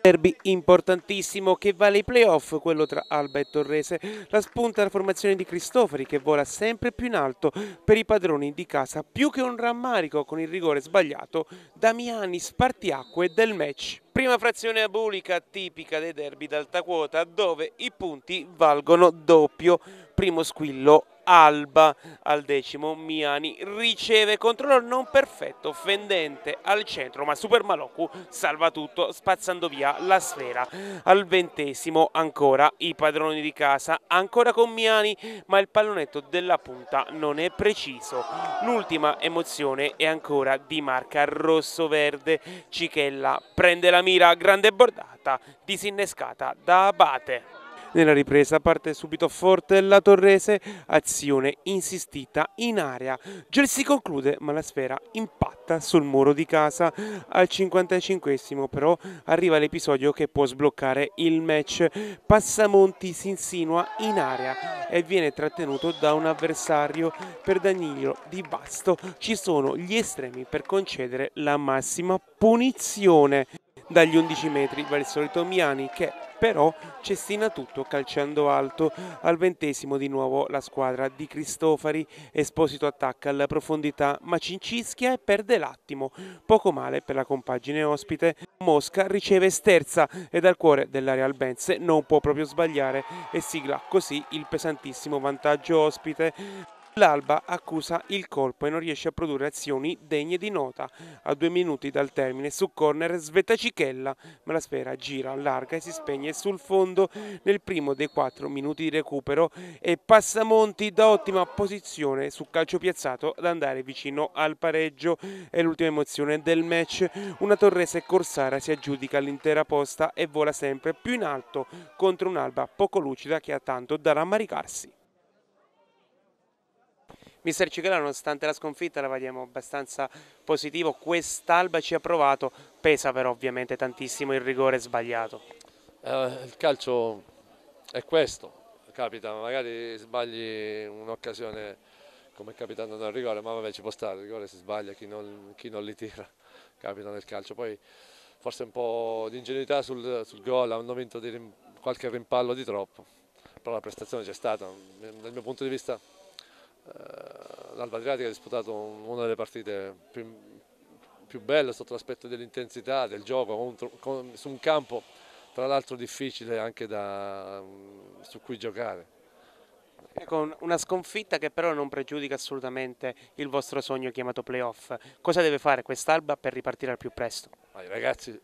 Derby importantissimo che vale i playoff, quello tra Alba e Torrese. La spunta alla formazione di Cristofori che vola sempre più in alto per i padroni di casa, più che un rammarico con il rigore sbagliato, Damiani spartiacque del match. Prima frazione abolica tipica dei derby d'alta quota dove i punti valgono doppio. Primo squillo Alba al decimo Miani riceve controllo non perfetto fendente al centro ma Super Maloku salva tutto spazzando via la sfera al ventesimo ancora i padroni di casa ancora con Miani ma il pallonetto della punta non è preciso l'ultima emozione è ancora di marca rosso-verde Cichella prende la mia mira, grande bordata, disinnescata da Abate. Nella ripresa parte subito forte la Torrese, azione insistita in area. Gel si conclude ma la sfera impatta sul muro di casa. Al 55 però arriva l'episodio che può sbloccare il match. Passamonti si insinua in area e viene trattenuto da un avversario. Per Danilo Di Basto ci sono gli estremi per concedere la massima punizione dagli 11 metri verso il solito Miani che però cestina tutto calciando alto. Al ventesimo di nuovo la squadra di Cristofari. Esposito attacca alla profondità ma cincischia e eh, perde l'attimo. Poco male per la compagine ospite. Mosca riceve sterza e dal cuore dell'area albense non può proprio sbagliare e sigla così il pesantissimo vantaggio ospite. L'Alba accusa il colpo e non riesce a produrre azioni degne di nota. A due minuti dal termine, su corner, svetta Cichella, ma la sfera gira, allarga e si spegne sul fondo nel primo dei quattro minuti di recupero e passa Monti da ottima posizione su calcio piazzato ad andare vicino al pareggio. È l'ultima emozione del match. Una torrese corsara si aggiudica l'intera posta e vola sempre più in alto contro un'Alba poco lucida che ha tanto da rammaricarsi. Mister Ciclano nonostante la sconfitta la vediamo abbastanza positivo, quest'alba ci ha provato, pesa però ovviamente tantissimo il rigore sbagliato. Eh, il calcio è questo, capita, magari sbagli un'occasione come è capitato nel rigore, ma vabbè ci può stare, il rigore si sbaglia, chi non, chi non li tira capita nel calcio. Poi forse un po' di ingenuità sul, sul gol, hanno vinto rim, qualche rimpallo di troppo, però la prestazione c'è stata, dal mio punto di vista eh, l'Alba Adriatica ha disputato una delle partite più, più belle sotto l'aspetto dell'intensità, del gioco, contro, con, su un campo tra l'altro difficile anche da, su cui giocare. Ecco, una sconfitta che però non pregiudica assolutamente il vostro sogno chiamato playoff. Cosa deve fare quest'alba per ripartire al più presto? I ragazzi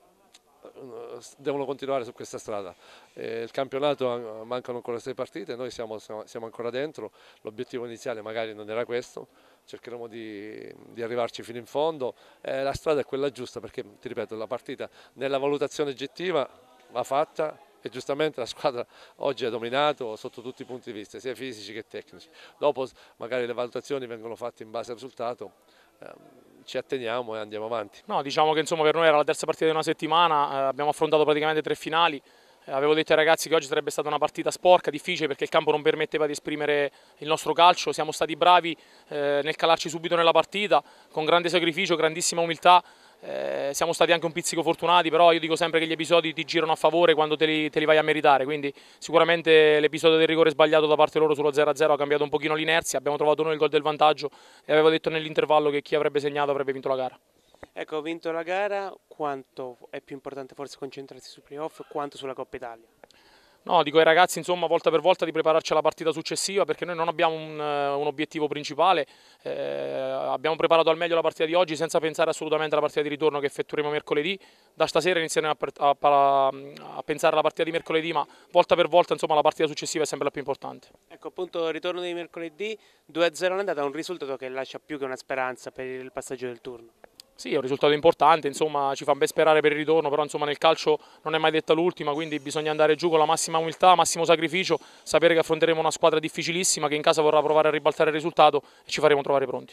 devono continuare su questa strada. Eh, il campionato eh, mancano ancora sei partite, noi siamo, siamo ancora dentro, l'obiettivo iniziale magari non era questo, cercheremo di, di, arrivarci fino in fondo. Eh, la strada è quella giusta perché, ti ripeto, la partita nella valutazione oggettiva va fatta e giustamente la squadra oggi ha dominato sotto tutti i punti di vista, sia fisici che tecnici. Dopo magari le valutazioni vengono fatte in base al risultato. Ehm, ci atteniamo e andiamo avanti. No, diciamo che insomma, per noi era la terza partita di una settimana, eh, abbiamo affrontato praticamente tre finali. Eh, avevo detto ai ragazzi che oggi sarebbe stata una partita sporca, difficile perché il campo non permetteva di esprimere il nostro calcio, siamo stati bravi eh, nel calarci subito nella partita con grande sacrificio, grandissima umiltà, eh, siamo stati anche un pizzico fortunati, però io dico sempre che gli episodi ti girano a favore quando te li, te li vai a meritare, quindi sicuramente l'episodio del rigore sbagliato da parte loro sullo 0-0 ha cambiato un pochino l'inerzia, abbiamo trovato noi il gol del vantaggio e avevo detto nell'intervallo che chi avrebbe segnato avrebbe vinto la gara. Ecco, vinto la gara, quanto è più importante forse concentrarsi sui playoff, quanto sulla Coppa Italia? No, dico ai ragazzi, insomma, volta per volta di prepararci alla partita successiva perché noi non abbiamo un, eh, un obiettivo principale. Eh, abbiamo preparato al meglio la partita di oggi senza pensare assolutamente alla partita di ritorno che effettueremo mercoledì. Da stasera iniziamo a, a, a pensare alla partita di mercoledì, ma volta per volta insomma, la partita successiva è sempre la più importante. Ecco, appunto, il ritorno di mercoledì 2-0 è andata, un risultato che lascia più che una speranza per il passaggio del turno. Sì, è un risultato importante, insomma, ci fa ben sperare per il ritorno, però insomma, nel calcio non è mai detta l'ultima, quindi bisogna andare giù con la massima umiltà, massimo sacrificio, sapere che affronteremo una squadra difficilissima che in casa vorrà provare a ribaltare il risultato e ci faremo trovare pronti.